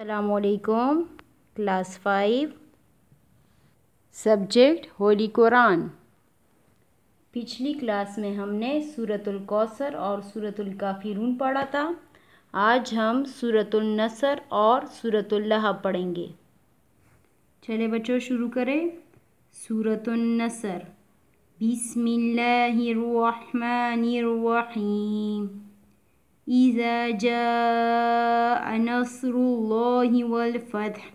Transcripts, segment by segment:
अलकुम class five subject holy Quran पिछली class में हमने सूरतुल कौसर और सूरतुल पढ़ा था आज हम सूरतुल नसर और सूरतुल लहब पढ़ेंगे चले बच्चों शुरू करें सूरतुल नसर बिस्मिल्लाहिर्रहमानिर्रहीम इज़ा जा ونصر الله والفتح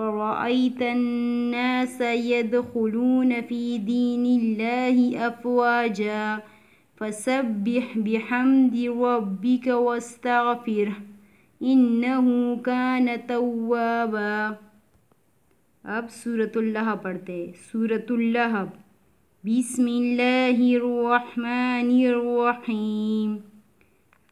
ورأيت الناس يدخلون في دين الله أفواجا فسبح بحمد ربك واستغفره إنه كان توابا أب سورة سورة اللهب بسم الله الرحمن الرحيم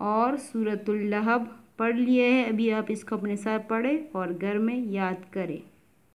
और सूरतुल्लहब पढ़ लिए हैं अभी आप इसको अपने साथ पढ़ें और घर में याद करें